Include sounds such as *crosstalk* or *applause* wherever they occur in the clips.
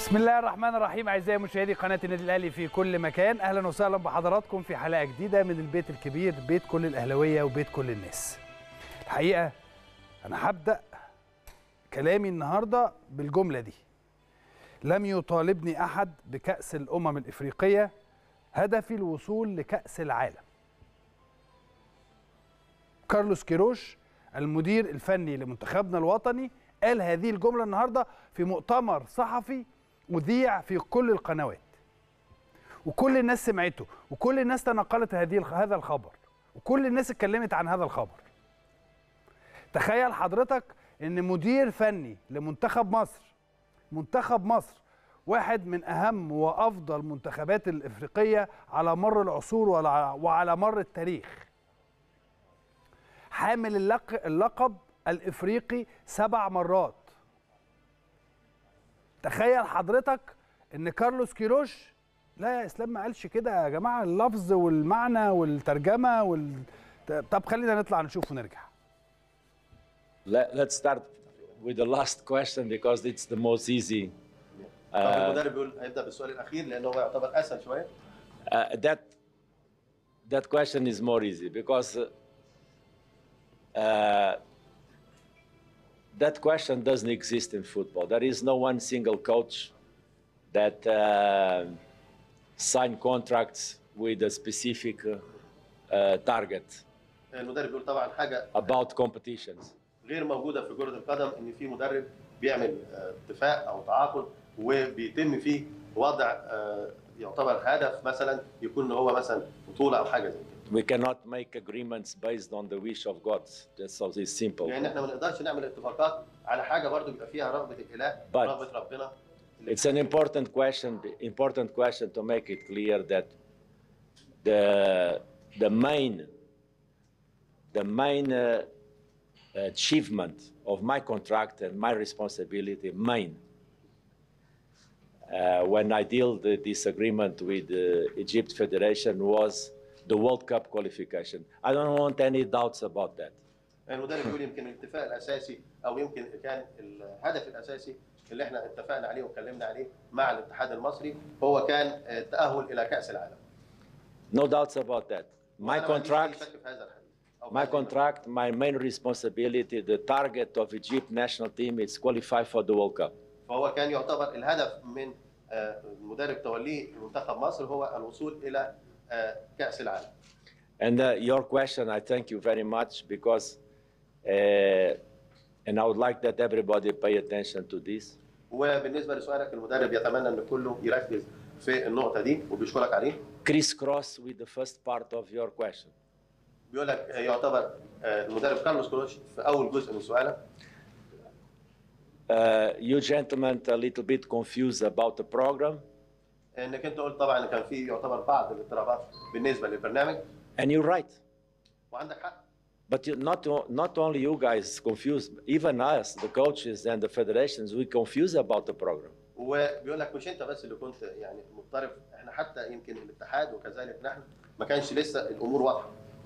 بسم الله الرحمن الرحيم اعزائي مشاهدي قناه النادي الاهلي في كل مكان اهلا وسهلا بحضراتكم في حلقه جديده من البيت الكبير بيت كل الاهلاويه وبيت كل الناس الحقيقه انا هبدا كلامي النهارده بالجمله دي لم يطالبني احد بكاس الامم الافريقيه هدفي الوصول لكاس العالم كارلوس كيروش المدير الفني لمنتخبنا الوطني قال هذه الجمله النهارده في مؤتمر صحفي اذيع في كل القنوات وكل الناس سمعته وكل الناس تنقلت هذه هذا الخبر وكل الناس اتكلمت عن هذا الخبر تخيل حضرتك ان مدير فني لمنتخب مصر منتخب مصر واحد من اهم وافضل منتخبات الافريقيه على مر العصور وعلى مر التاريخ حامل اللقب الافريقي سبع مرات تخيل حضرتك ان كارلوس كيروش لا يا اسلام ما قالش كده يا جماعه اللفظ والمعنى والترجمه وال طب خلينا نطلع نشوف ونرجع Let's start with the last question because it's the most easy. Uh, المدرب بيقول هيبدا بالسؤال الاخير هو يعتبر اسهل شويه. Uh, that that question is more easy because uh, that question doesn't exist in football. There is no one single coach that uh, sign contracts with a specific uh, target. about competitions غير موجودة في كره القدم ان في مدرب بيعمل اتفاق او تعاقد وبيتم فيه وضع يعتبر هدف مثلا يكون هو مثلا بطولة او حاجة. زي كده we cannot make agreements based on the wish of God. Just so it's simple. يعني احنا ما نقدرش نعمل اتفاقات على حاجه برضه بيبقى فيها رغبه الاله رغبه ربنا It's an important question important question to make it clear that the the main the main uh, achievement of my contract and my responsibility main uh, when I dealt this agreement with the Egypt Federation was the World Cup qualification. I don't want any doubts about that. المدرب يقول يمكن الاتفاق الاساسي او يمكن كان الهدف الاساسي اللي احنا اتفقنا عليه واتكلمنا عليه مع الاتحاد المصري هو كان التاهل الى كاس العالم. No doubts about that. My contract My contract, my main responsibility, the target of Egypt national team is qualify for the World Cup. فهو كان يعتبر الهدف من المدرب آه، توليه منتخب مصر هو الوصول الى كأس uh, العالم. And uh, your question, I thank you very much because, uh, and I would like that everybody pay attention to this. وبالنسبة لسؤالك المدرب يتمنى أن كله يركز في النقطة دي وبيشكرك عليه. Criss cross with the first part of your question. بيقول لك يعتبر المدرب كارلوس كروش في أول جزء من سؤالك. Uh, you gentlemen a little bit confused about the program. انك انت قلت طبعا كان في يعتبر بعض الاضطرابات بالنسبه للبرنامج and you're right وعندك حق But you, not, not only you guys confused, even us, the coaches and the federations, we confused about the program.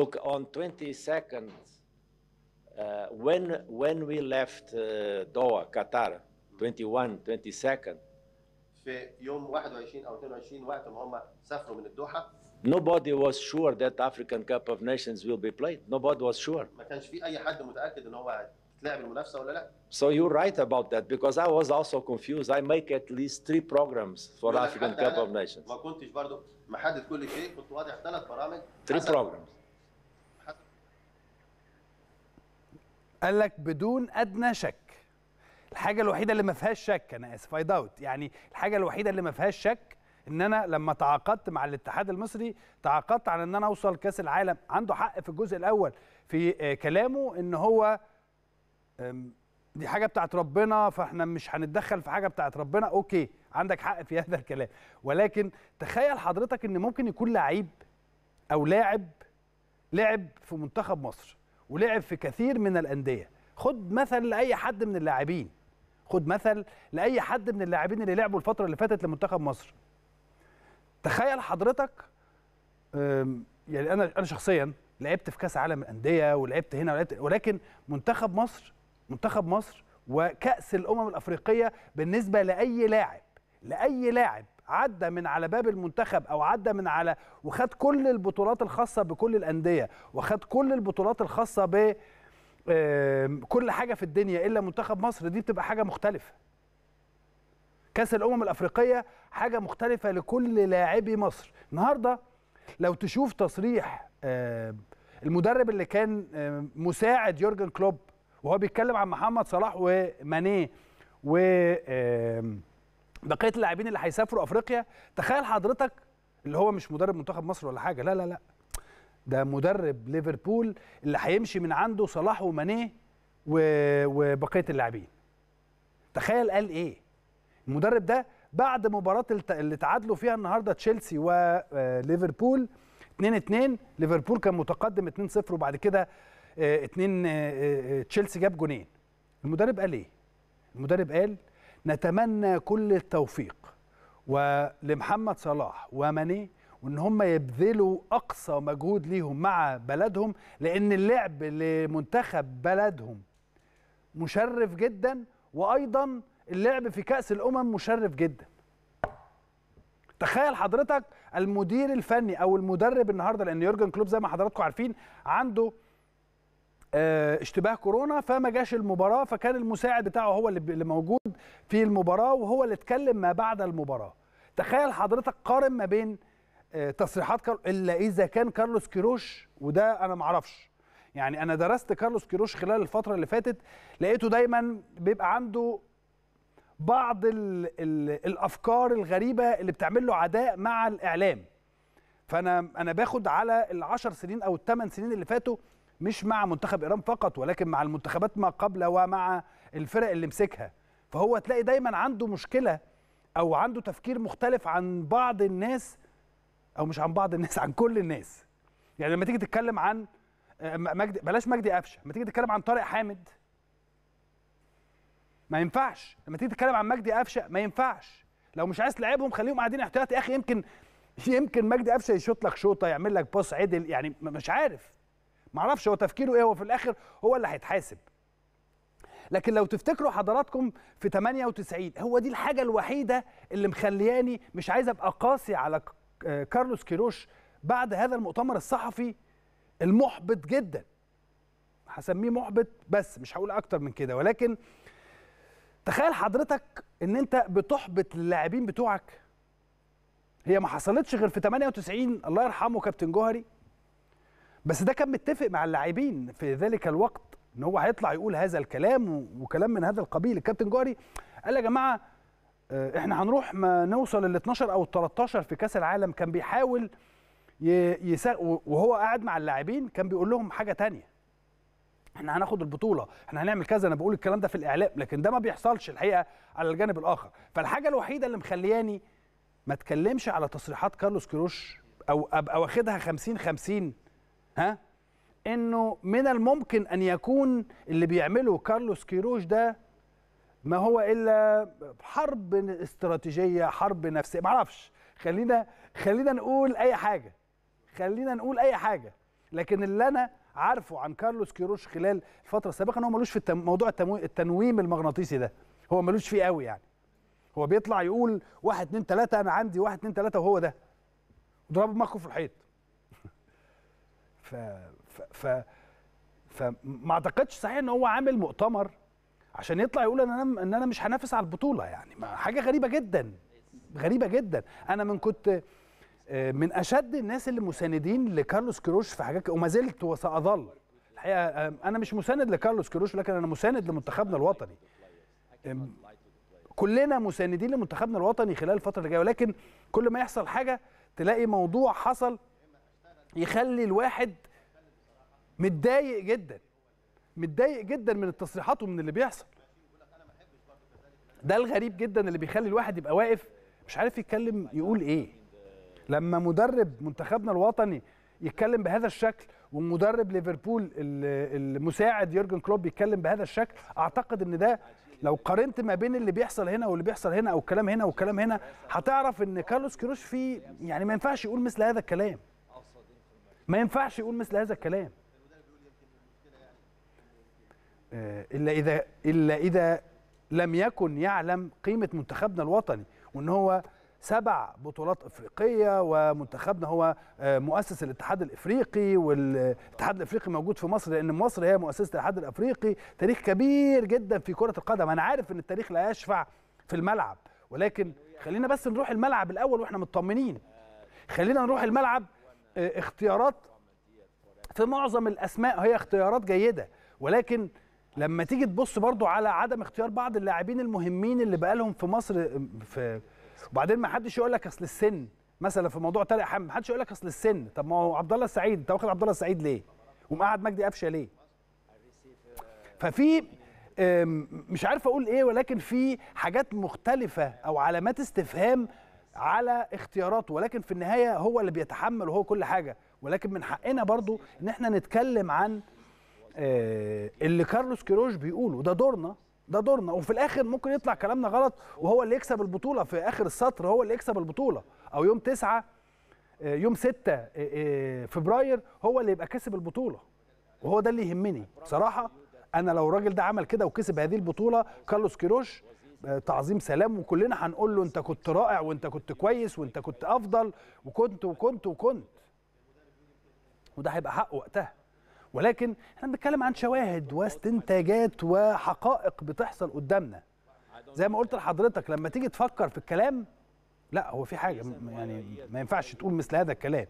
Look on 22nd uh, when when we left uh, Doha, Qatar, 21, 22nd, في يوم 21 او 22 وقت ما هم سافروا من الدوحه Nobody was sure that African Cup of Nations will be played. Nobody was sure. ما كانش في اي حد متاكد ان هو هتلاعب المنافسه ولا لا. So you're right about that because I was also confused. I make at least three programs for African Cup of Nations. ما كنتش برضه محدد كل شيء كنت واضح ثلاث برامج. Three programs. قال لك بدون ادنى شك الحاجه الوحيده اللي ما فيهاش شك انا اسف اي داوت يعني الحاجه الوحيده اللي ما فيهاش شك ان انا لما تعاقدت مع الاتحاد المصري تعاقدت على ان انا اوصل كاس العالم عنده حق في الجزء الاول في آه، كلامه ان هو دي حاجه بتاعت ربنا فاحنا مش هنتدخل في حاجه بتاعت ربنا اوكي عندك حق في *laughs* هذا الكلام ولكن تخيل حضرتك ان ممكن يكون لعيب او لاعب لعب في منتخب مصر ولعب في كثير من الانديه خد مثل لاي حد من اللاعبين خد مثل لاي حد من اللاعبين اللي لعبوا الفتره اللي فاتت لمنتخب مصر تخيل حضرتك يعني انا انا شخصيا لعبت في كاس عالم الانديه ولعبت هنا ولعبت ولكن منتخب مصر منتخب مصر وكاس الامم الافريقيه بالنسبه لاي لاعب لاي لاعب عدى من على باب المنتخب او عدى من على وخد كل البطولات الخاصه بكل الانديه وخد كل البطولات الخاصه ب كل حاجه في الدنيا الا منتخب مصر دي بتبقى حاجه مختلفه كاس الامم الافريقيه حاجه مختلفه لكل لاعبي مصر النهارده لو تشوف تصريح المدرب اللي كان مساعد يورجن كلوب وهو بيتكلم عن محمد صلاح ومانيه و بقيه اللاعبين اللي هيسافروا افريقيا تخيل حضرتك اللي هو مش مدرب منتخب مصر ولا حاجه لا لا لا ده مدرب ليفربول اللي هيمشي من عنده صلاح ومانيه وبقيه اللاعبين تخيل قال ايه المدرب ده بعد مباراه اللي تعادلوا فيها النهارده تشيلسي وليفربول آه، 2 2 ليفربول كان متقدم 2 0 وبعد كده 2 آه، آه، تشيلسي جاب جونين المدرب قال ايه المدرب قال نتمنى كل التوفيق ولمحمد صلاح وماني وان هم يبذلوا اقصى مجهود ليهم مع بلدهم لان اللعب لمنتخب بلدهم مشرف جدا وايضا اللعب في كاس الامم مشرف جدا تخيل حضرتك المدير الفني او المدرب النهارده لان يورجن كلوب زي ما حضراتكم عارفين عنده آه، اشتباه كورونا فما جاش المباراه فكان المساعد بتاعه هو اللي موجود في المباراه وهو اللي اتكلم ما بعد المباراه تخيل حضرتك قارن ما بين آه، تصريحات كارل... الا اذا كان كارلوس كيروش وده انا ما اعرفش يعني انا درست كارلوس كيروش خلال الفتره اللي فاتت لقيته دايما بيبقى عنده بعض ال ال الافكار الغريبه اللي بتعمل له عداء مع الاعلام فانا انا باخد على العشر سنين او الثمان سنين اللي فاتوا مش مع منتخب ايران فقط ولكن مع المنتخبات ما قبل ومع الفرق اللي مسكها فهو تلاقي دايما عنده مشكله او عنده تفكير مختلف عن بعض الناس او مش عن بعض الناس عن كل الناس يعني لما تيجي تتكلم عن آه، مجدي بلاش مجدي قفشه لما تيجي تتكلم عن طارق حامد ما ينفعش لما تيجي تتكلم عن مجدي قفشه ما ينفعش لو مش عايز تلعبهم خليهم قاعدين احتياطي يا اخي يمكن يمكن مجدي قفشه يشوط لك شوطه يعمل لك باص عدل يعني مش عارف ما اعرفش هو تفكيره ايه هو في الاخر هو اللي هيتحاسب لكن لو تفتكروا حضراتكم في 98 هو دي الحاجه الوحيده اللي مخلياني مش عايز ابقى قاسي على كارلوس كيروش بعد هذا المؤتمر الصحفي المحبط جدا هسميه محبط بس مش هقول اكتر من كده ولكن تخيل حضرتك ان انت بتحبط اللاعبين بتوعك هي ما حصلتش غير في 98 الله يرحمه كابتن جوهري بس ده كان متفق مع اللاعبين في ذلك الوقت ان هو هيطلع يقول هذا الكلام وكلام من هذا القبيل الكابتن جوهري قال يا جماعه آه، احنا هنروح ما نوصل ال 12 او ال 13 في كاس العالم كان بيحاول يسا... وهو قاعد مع اللاعبين كان بيقول لهم حاجه ثانيه احنا هناخد البطوله احنا هنعمل كذا انا بقول الكلام ده في الاعلام لكن ده ما بيحصلش الحقيقه على الجانب الاخر فالحاجه الوحيده اللي مخلياني ما اتكلمش على تصريحات كارلوس كروش او ابقى واخدها 50 50 ها انه من الممكن ان يكون اللي بيعمله كارلوس كيروش ده ما هو الا حرب استراتيجيه حرب نفسيه معرفش خلينا خلينا نقول اي حاجه خلينا نقول اي حاجه لكن اللي انا عارفه عن كارلوس كيروش خلال الفتره السابقه ان هو ملوش في التم... موضوع التمو... التنويم المغناطيسي ده هو ملوش فيه قوي يعني هو بيطلع يقول واحد اتنين تلاته انا عندي واحد اتنين تلاته وهو ده ضرب مخه في الحيط *laughs* ف ف ف فما اعتقدش صحيح ان هو عامل مؤتمر عشان يطلع يقول ان انا ان انا مش هنافس على البطوله يعني حاجه غريبه جدا غريبه جدا انا من كنت آه، من اشد الناس اللي مساندين لكارلوس كروش في حاجات وما زلت وساظل الحقيقه آه، انا مش مساند لكارلوس كروش لكن انا مساند لمنتخبنا الوطني كلنا مساندين لمنتخبنا الوطني خلال الفتره اللي جايه ولكن كل ما يحصل حاجه تلاقي موضوع حصل يخلي الواحد متضايق جدا متضايق جدا من التصريحات ومن اللي بيحصل ده الغريب جدا اللي بيخلي الواحد يبقى واقف مش عارف يتكلم يقول ايه لما مدرب منتخبنا الوطني يتكلم بهذا الشكل ومدرب ليفربول المساعد يورجن كلوب يتكلم بهذا الشكل اعتقد ان ده لو قارنت ما بين اللي بيحصل هنا واللي بيحصل هنا او الكلام هنا والكلام هنا هتعرف ان كارلوس كيروش فيه يعني ما ينفعش يقول مثل هذا الكلام ما ينفعش يقول مثل هذا الكلام آه، الا اذا الا اذا لم يكن يعلم قيمه منتخبنا الوطني وان هو سبع بطولات افريقيه ومنتخبنا هو آه، مؤسس الاتحاد الافريقي والاتحاد الافريقي موجود في مصر لان مصر هي مؤسسه الاتحاد الافريقي تاريخ كبير جدا في كره القدم انا عارف ان التاريخ لا يشفع في الملعب ولكن خلينا بس نروح الملعب الاول واحنا مطمنين خلينا نروح الملعب آه، اختيارات في معظم الاسماء هي اختيارات جيده ولكن لما تيجي تبص برضو على عدم اختيار بعض اللاعبين المهمين اللي بقالهم في مصر في وبعدين ما حدش يقول لك اصل السن مثلا في موضوع طارق حامد ما حدش يقول لك اصل السن طب ما هو عبد الله السعيد انت واخد عبد الله السعيد ليه ومقعد مجدي قفشه ليه ففي مش عارف اقول ايه ولكن في حاجات مختلفه او علامات استفهام على اختياراته ولكن في النهايه هو اللي بيتحمل وهو كل حاجه ولكن من حقنا برضو ان احنا نتكلم عن آه، اللي كارلوس كيروش بيقوله ده دورنا ده دورنا وفي الاخر ممكن يطلع كلامنا غلط وهو اللي يكسب البطوله في اخر السطر هو اللي يكسب البطوله او يوم 9 آه، يوم 6 آه، فبراير هو اللي يبقى كسب البطوله وهو ده اللي يهمني بصراحه انا لو الراجل ده عمل كده وكسب هذه البطوله كارلوس كيروش تعظيم سلام وكلنا هنقول له انت كنت رائع وانت كنت كويس وانت كنت افضل وكنت وكنت وكنت, وكنت وده هيبقى حقه وقتها ولكن احنا بنتكلم عن شواهد واستنتاجات وحقائق بتحصل قدامنا زي ما قلت لحضرتك لما تيجي تفكر في الكلام لا هو في حاجه يعني ما ينفعش تقول مثل هذا الكلام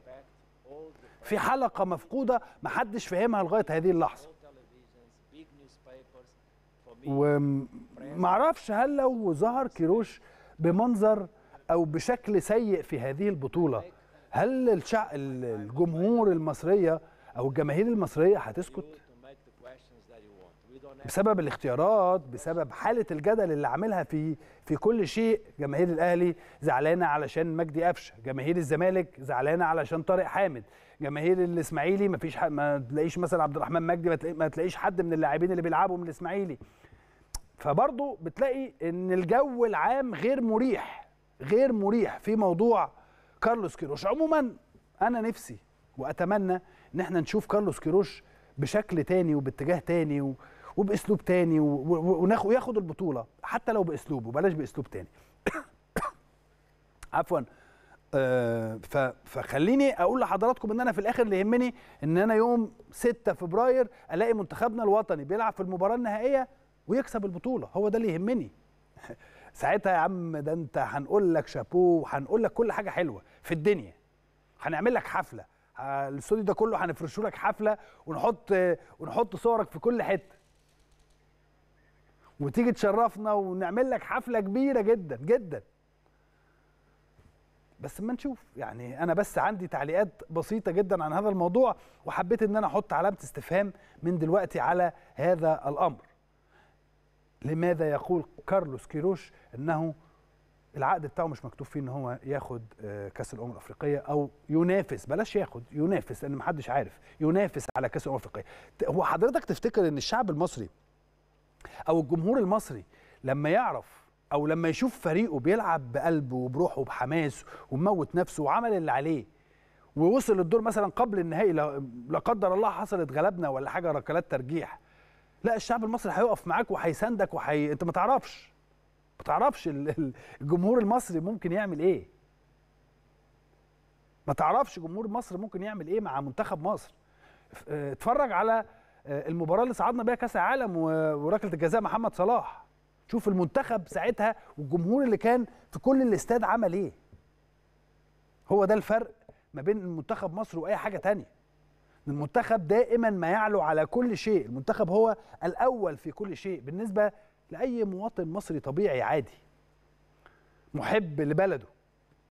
في حلقه مفقوده ما حدش فاهمها لغايه هذه اللحظه ومعرفش هل لو ظهر كيروش بمنظر او بشكل سيء في هذه البطوله هل الجمهور المصريه او الجماهير المصريه هتسكت بسبب الاختيارات بسبب حاله الجدل اللي عاملها في في كل شيء جماهير الاهلي زعلانه علشان مجدي قفشه جماهير الزمالك زعلانه علشان طارق حامد جماهير الاسماعيلي مفيش فيش ما تلاقيش مثلا عبد الرحمن مجدي ما تلاقيش حد من اللاعبين اللي بيلعبوا من الاسماعيلي فبرضه بتلاقي ان الجو العام غير مريح غير مريح في موضوع كارلوس كيروش عموما انا نفسي واتمنى ان احنا نشوف كارلوس كيروش بشكل تاني وباتجاه تاني و... وباسلوب تاني و... و... وناخد وياخد البطوله حتى لو باسلوبه بلاش باسلوب تاني *coughs* عفوا آه ف... فخليني اقول لحضراتكم ان انا في الاخر اللي يهمني ان انا يوم 6 فبراير الاقي منتخبنا الوطني بيلعب في المباراه النهائيه ويكسب البطوله هو ده اللي يهمني *laughs* ساعتها يا عم ده انت هنقول لك شابوه وهنقول لك كل حاجه حلوه في الدنيا هنعمل لك حفله الاستوديو ده كله هنفرشه لك حفله ونحط ونحط صورك في كل حته وتيجي تشرفنا ونعمل لك حفله كبيره جدا جدا بس ما نشوف يعني انا بس عندي تعليقات بسيطه جدا عن هذا الموضوع وحبيت ان انا احط علامه استفهام من دلوقتي على هذا الامر لماذا يقول كارلوس كيروش انه العقد بتاعه مش مكتوب فيه ان هو ياخد آه، كاس الامم الافريقيه او ينافس بلاش ياخد ينافس لان محدش عارف ينافس على كاس الامم الافريقيه هو حضرتك تفتكر ان الشعب المصري او الجمهور المصري لما يعرف او لما يشوف فريقه بيلعب بقلبه وبروحه وبحماس وموت نفسه وعمل اللي عليه ووصل للدور مثلا قبل النهائي لا قدر الله حصلت غلبنا ولا حاجه ركلات ترجيح لا الشعب المصري هيقف معاك وهيساندك وحي... انت ما تعرفش ما تعرفش الجمهور المصري ممكن يعمل ايه ما تعرفش جمهور مصر ممكن يعمل ايه مع منتخب مصر آه، اتفرج على آه، المباراه اللي صعدنا بيها كاس العالم وركله الجزاء محمد صلاح شوف المنتخب ساعتها والجمهور اللي كان في كل الاستاد عمل ايه هو ده الفرق ما بين منتخب مصر واي حاجه تانية المنتخب دائما ما يعلو على كل شيء المنتخب هو الاول في كل شيء بالنسبه لاي مواطن مصري طبيعي عادي محب لبلده